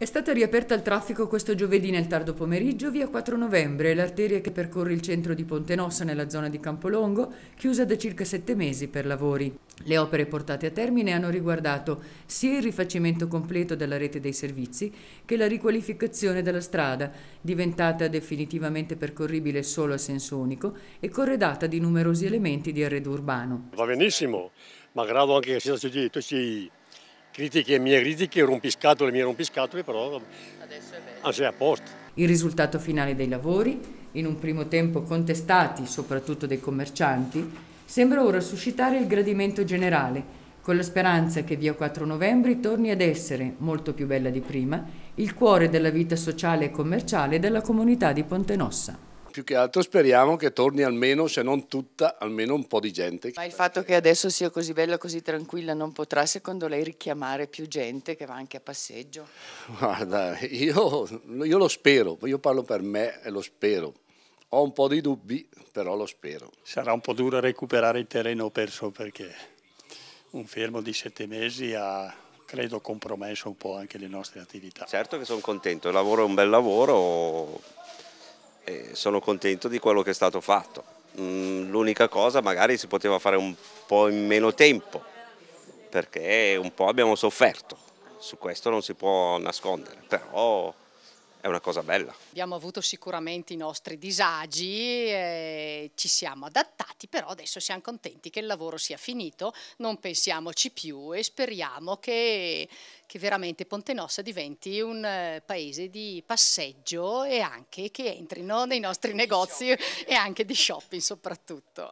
È stata riaperta al traffico questo giovedì nel tardo pomeriggio via 4 novembre, l'arteria che percorre il centro di Ponte Nossa nella zona di Campolongo, chiusa da circa sette mesi per lavori. Le opere portate a termine hanno riguardato sia il rifacimento completo della rete dei servizi che la riqualificazione della strada, diventata definitivamente percorribile solo a senso unico e corredata di numerosi elementi di arredo urbano. Va benissimo, ma grado anche che sia soggetto, sì critiche, mie critiche, rompiscatole, mie rompiscatole, però adesso è, adesso è ah, a posto. Il risultato finale dei lavori, in un primo tempo contestati soprattutto dai commercianti, sembra ora suscitare il gradimento generale, con la speranza che via 4 novembre torni ad essere, molto più bella di prima, il cuore della vita sociale e commerciale della comunità di Ponte Nossa. Più che altro speriamo che torni almeno, se non tutta, almeno un po' di gente. Ma il fatto che adesso sia così bella, così tranquilla, non potrà secondo lei richiamare più gente che va anche a passeggio? Guarda, io, io lo spero, io parlo per me e lo spero. Ho un po' di dubbi, però lo spero. Sarà un po' duro recuperare il terreno perso perché un fermo di sette mesi ha credo compromesso un po' anche le nostre attività. Certo che sono contento, il lavoro è un bel lavoro, sono contento di quello che è stato fatto. Mm, l'unica cosa magari si poteva fare un po' in meno tempo perché un po' abbiamo sofferto, su questo non si può nascondere, però è una cosa bella. Abbiamo avuto sicuramente i nostri disagi, eh, ci siamo adattati, però adesso siamo contenti che il lavoro sia finito, non pensiamoci più e speriamo che, che veramente Ponte Nossa diventi un eh, paese di passeggio e anche che entrino nei nostri negozi shopping. e anche di shopping soprattutto.